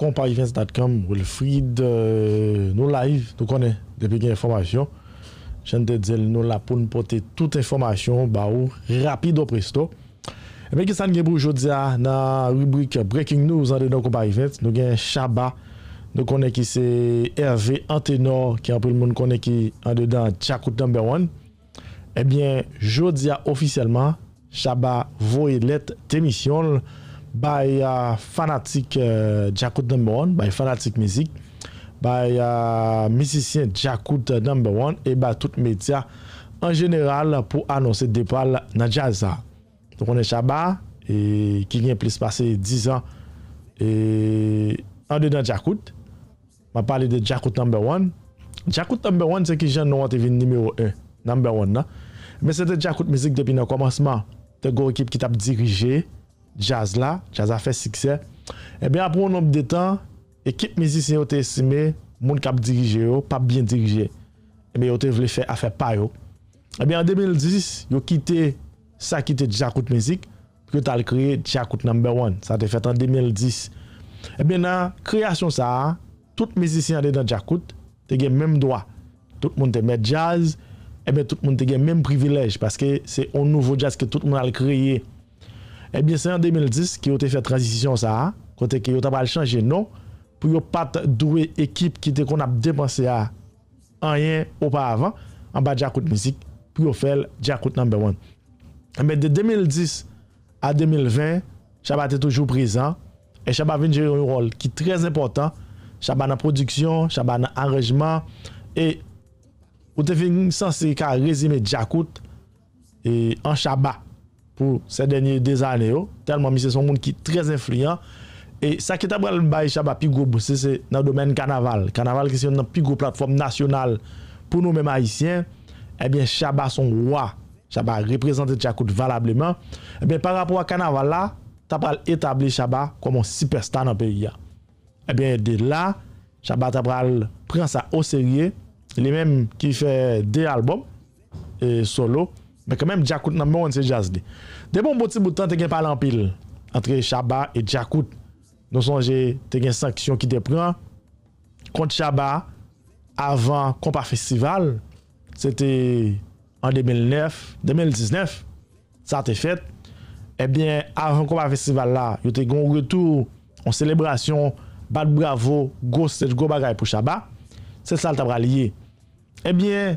Kompayifens.com, Wilfried, nou euh, laiv, nou konen, depi gen informasyon. Chende djel nou la pou nou pote tout informasyon ba ou, rapido presto. Emen, eh kesan gen bou jodia ah, nan rubrik Breaking News an de nou kompayifens, nou gen Shaba, nou konen ki se Hervé Antenor, ki apil moun konen ki an de dan Tchakout Number One. Emen, jodia ofisyelman, Shaba Voilet temisyonl. by uh, fanatique uh, Number One, by fanatique musique, by uh, musicien Jakut Number One et tous tout média en général pour annoncer des départ dans Donc on est Chaba et qui vient plus passer 10 ans et en dedans On va parler de Jakut Number One. Jakut Number One, c'est qui j'en ai numéro 1, Number One. Mais c'était Jakut Musique depuis le commencement. C'est une équipe qui t'a dirigé. jaz la, jaz a fe sikse, ebe apon nop de tan, ekip mizisyen yo te esime, moun kap dirije yo, pap eh bien dirije, ebe yo te vle fe a fe pay yo. Ebe an 2010, yo kite, sa kite dijakout mizik, pou ki yo tal kreye dijakout number one, sa te fet an 2010. Ebe nan kreasyon sa, tout mizisyen a de dan dijakout, te gen menm doa, tout moun te menm jaz, ebe eh tout moun te gen menm privilej, paske se on nouvo jaz ke tout moun al kreye, Ebyen, se yon 2010 ki yo te fè transisyon sa a, kote ki yo tabal chanje nou, pou yo pat dwe ekip ki te kon ap depanse a an yen ou pa avan, an ba jakout mizik pou yo fèl jakout number one. Ebyen, eh de 2010 a 2020, chaba te toujou prizant, e chaba vin jere yon rol ki trez important, chaba nan produksyon, chaba nan anrejman, e ou te fin sensi ka rezime jakout en chaba. pou se denye de zanè yo, telman mi se son moun ki trez influyen, e sa ki tabral baye Chabal pi grob, se se nan domen kanaval, kanaval ki se nan pi grob platform nasyonal pou nou men maisyen, ebyen Chabal son wwa, Chabal reprezenté Tchakout valableman, ebyen eh par rapport a kanaval la, tabral etabli Chabal kouman siperstan nan eh peyi ya. Ebyen de la, Chabal tabral pren sa o serye, li men ki fe de albom, e solo, Mais quand même, Jacout non, pas monde, de jazz. Des bons petits boutons, tu as parlé en pile entre Chaba et Djakout Nous songez, tu as une sanction qui te prend contre Chaba avant Compas Festival. C'était en 2009, 2019. Ça a été fait. Eh bien, avant Compas Festival là, il y a eu un retour en célébration, bad bravo, go stage, go bagay pour Chaba. C'est ça le lié. Eh bien,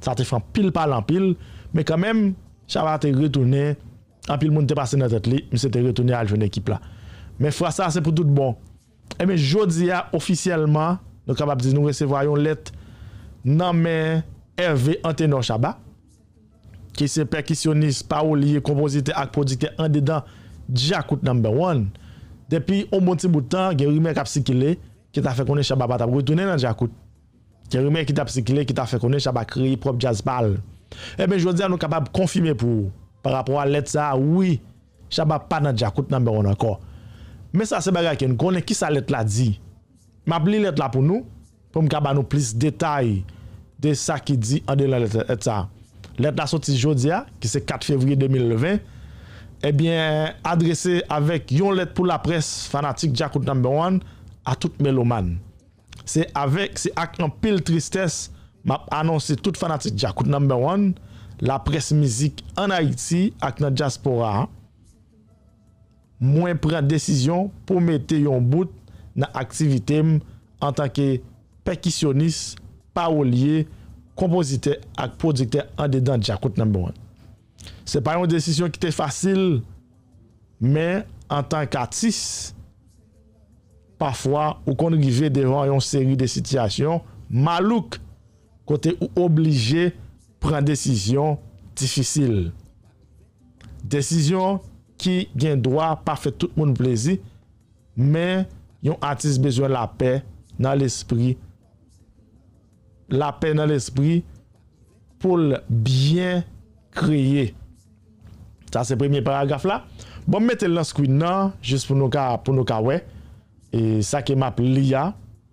sa te fran pil pal an pil, me kamem, chaba te retounen, an pil moun te pase nan tet li, mi se te retounen al jen ekip la. Me fwa sa, se pou tout bon. Eme, eh jodi ya, ofisyelman, nou kabab diz nou resevoyon let nanmen Hervé Antenor Chaba, ki se pekisyonis, paou liye, komposite ak prodike an dedan Jakout No. 1. Depi, ou moun bon ti boutan, geri mwen kap sikile, ki ta fe konen chaba batap retounen nan Jakout. ki rime ki ta psikile, ki ta fekone, chaba kri, prop, jazz, bal. Ebe, eh jodia nou kapab konfime pou parapro a let sa, oui, chaba pa nan Jakout No. 1 akor. Me sa sebare ake, nou konen ki sa let la di. Ma pli let la pou nou, pou mkaba nou plis detay de sa ki di an de la let sa. Let la soti jodia, ki se 4 fevriye 2020, ebyen adrese avèk yon let pou la pres fanatik Jakout No. 1 a tout meloman. Se avèk, se ak an pil tristès, map anonsi tout fanatik Jakout No. 1, la pres mizik an Haiti ak nan Jaspora, mwen pren desisyon pou mette yon bout nan aktivitèm an tanke pekisyonis, paolye, kompozite ak prodikte an dedan Jakout No. 1. Se pa yon desisyon ki te fasil, men an tanke atis, pafwa ou kon rive devan yon seri de sityasyon, malouk kote ou oblije pren desisyon disisyl. Desisyon ki gen doa pa fe tout moun plezi, men yon antis bezo la pe nan l'espri, la pe nan l'espri pou l'byen kriye. Sa se premiye paragraf la, bon mette lanskwi nan jist pou nou ka wey, e sa ke map li a,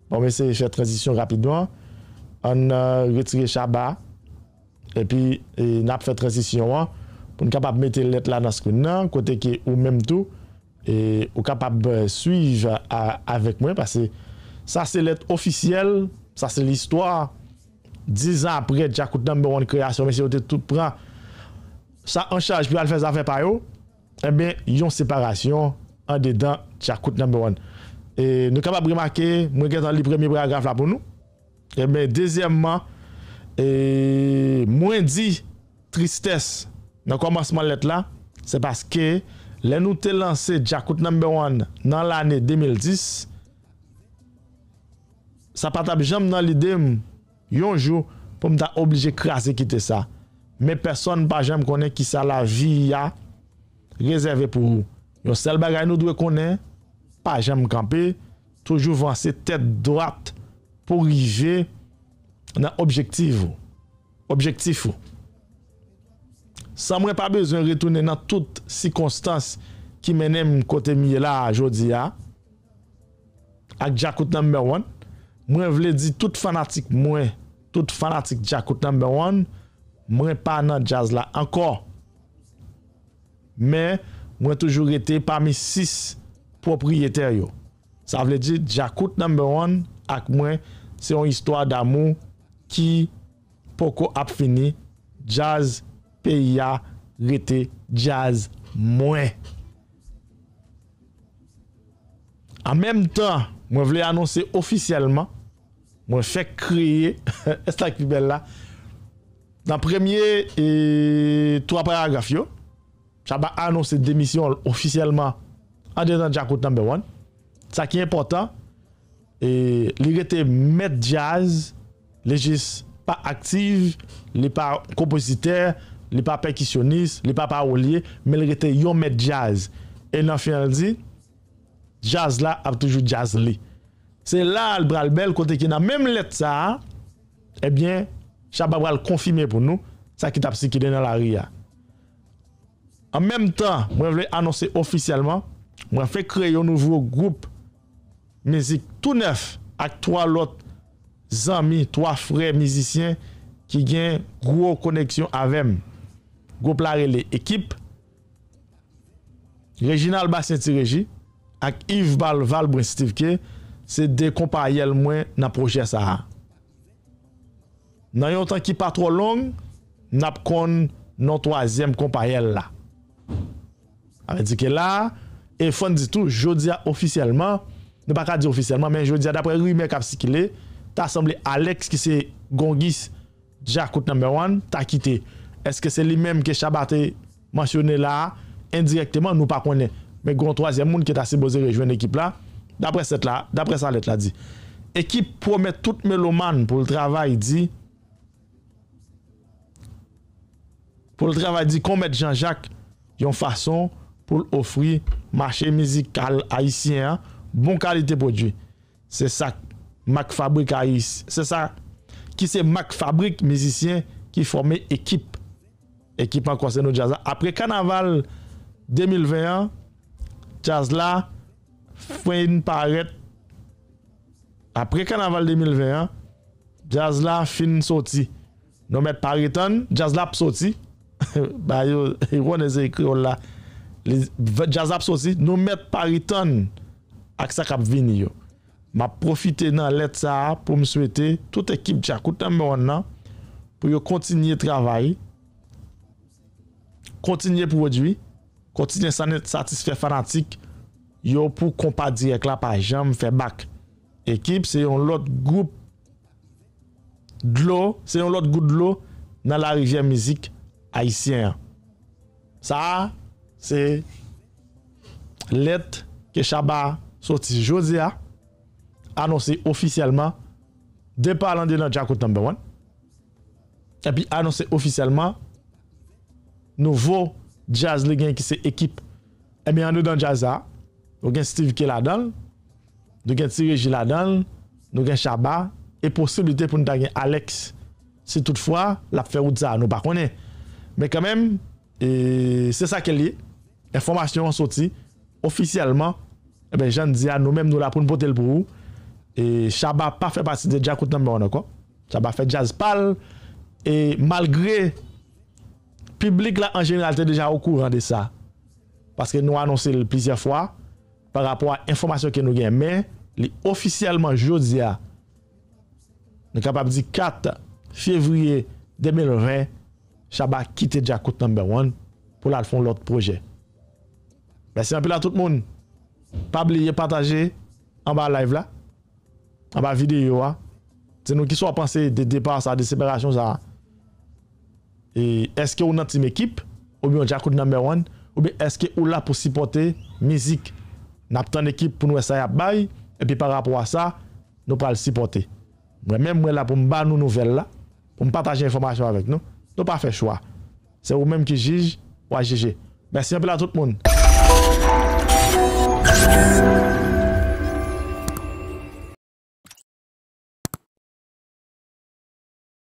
pou bon, mwen se fè tranzisyon rapidman, an uh, retire chaba, e pi e, nap fè tranzisyon an, pou mwen kapap mette let la nan skwen nan, kote ke ou menm tou, e ou kapap euh, suive avèk mwen, parce sa se let ofisyel, sa se l'histoire, 10 an apre Tchakout No. 1 kreasyon, mwen se yo te tout pran, sa an chaj pou al fè zafè payo, e eh ben yon separasyon, an dedan Tchakout No. 1, E, nou ka pa premake mwen gen tan li premi preagraf la pou nou. E, mwen dizièmman, e, mwen di tristès nan komansman let la, se baske lè nou te lanse Jakout No. 1 nan l'anè 2010, sa pata bi jèm nan li dem yonjou pou mwen ta oblije krasi kite sa. Mwen person pa jèm konen ki sa la vi ya rezerve pou ou. Yon sel bagay nou dwe konen, pa jèm kampè, toujou vansè tèt drat pou rive nan objektif ou. Objektif ou. San mwen pa bezwen retounen nan tout sikonstans ki menèm kote miye la a jodi ya, ak Jakout No. 1, mwen vle di tout fanatik mwen, tout fanatik Jakout No. 1, mwen pa nan jazz la ankor. Men, mwen toujou rete parmi 6 propriétaire. Ça veut dire Jacout number one avec moi, c'est une histoire d'amour qui poko a fini jazz pays jazz moins. En même temps, moi voulais annoncer officiellement moi fait créer est qui belle là dans premier et trois paragraphes yo ça va annoncer démission officiellement an detan jako number one, sa ki important, li rete met jazz, li jis pa aktif, li pa kompositer, li pa pekisyonist, li pa parolier, me li rete yon met jazz. E nan final di, jazz la ap toujou jazz li. Se la al bral bel, kote ki nan mem let sa, ebyen, sa ba bral konfime pou nou, sa ki tap si ki den nan la ria. An mem tan, mwen vle anonsi ofisyelman, Mwen fè kre yon nouvou goup mèzik tout nef ak toa lot zami, toa fre mèzisyen ki gen gwo koneksyon avèm. Goup la re le ekip Reginald Basinti Regi ak Yves Balval bwen stifke se de kompayel mwen naproje sa ha. Nan yon tan ki pa tro long nap kon nan toazem kompayel la. Awe dike la E fon di tou, jodia ofisyelman, ne pa ka di ofisyelman, men jodia dapre rime kap si ki le, ta asemble Alex ki se gongis Jakout No. 1, ta kite. Eske se li menm ke Shabate mansyone la, indirekteman nou pa konen. Men gong 3e moun ki ta se bozi rejwen ekip la, dapre sa let la di. Ekip promet tout me loman pou l travay di pou l travay di konmet Janjak yon fason pou l'ofri machè mizikal ayisyen. Bon kalite prodwi. Se sa Macfabrik ayis. Se sa ki se Macfabrik mizisyen ki fome ekip ekip an konse nou jazla. Apre kanaval 2021 jazla fwen parèt. Apre kanaval 2021 jazla fin soti. Nou met parètan jazlap soti. Bayo yon eze ykri yon la. jazap sou si, nou met pariton ak sa kap vini yo. Ma profite nan let sa pou m souwete, tout ekip chakout nan mè wè nan, pou yo kontinye travay. Kontinye pou wè diwi. Kontinye sanè satisfe fanatik yo pou kompa direk la pa jèm fè bak. Ekip se yon lot goup dlo, se yon lot goup dlo nan la rivè mizik a yisien. Sa se let ke Chabar soti Josiah anonsi ofisyelman depa alande nan Jacko No. 1 epi anonsi ofisyelman nouvo jazz ligyen ki se ekip e mi anou dan jazz a nou gen Steve K. Ladon nou gen Sir E. J. Ladon nou gen Chabar e posibilite pou nou dan gen Alex se toutfwa la fe ou tsa nou bakone me kamem e, se sa ke liye Enfomasyon an soti, ofisyelman, e eh ben jan diya nou menm nou la proun potel pou ou, e chaba pa fè pati de Jakout No. 1 an kon, chaba fè jazpal, e malgre, publik la an jenalte deja ou kou rande sa, paske nou anonsil plisye fwa, par rapor a enfomasyon ke nou gen men, li ofisyelman jodi ya, nou kapab di 4 fevriye 2020, chaba kite Jakout No. 1, pou la l'fon l'ot proje. Bè si anpil la tout moun. Pa ble ye pataje an ba live la. An ba video a. Se nou ki sou a panse de depas a, de seperasyon a. E eske ou nan tim ekip? Ou bi an jakout number one? Ou bi eske ou la pou sipote mizik? Nap ton ekip pou nou esay ap bay? E pi par rapport a sa, nou pal sipote. Mwen mwen la pou mba nou nouvel la. Pou m pataje informasyon avek nou. Nou pal fe chwa. Se ou mwen ki jij, wajije. Bè si anpil la tout moun. skin.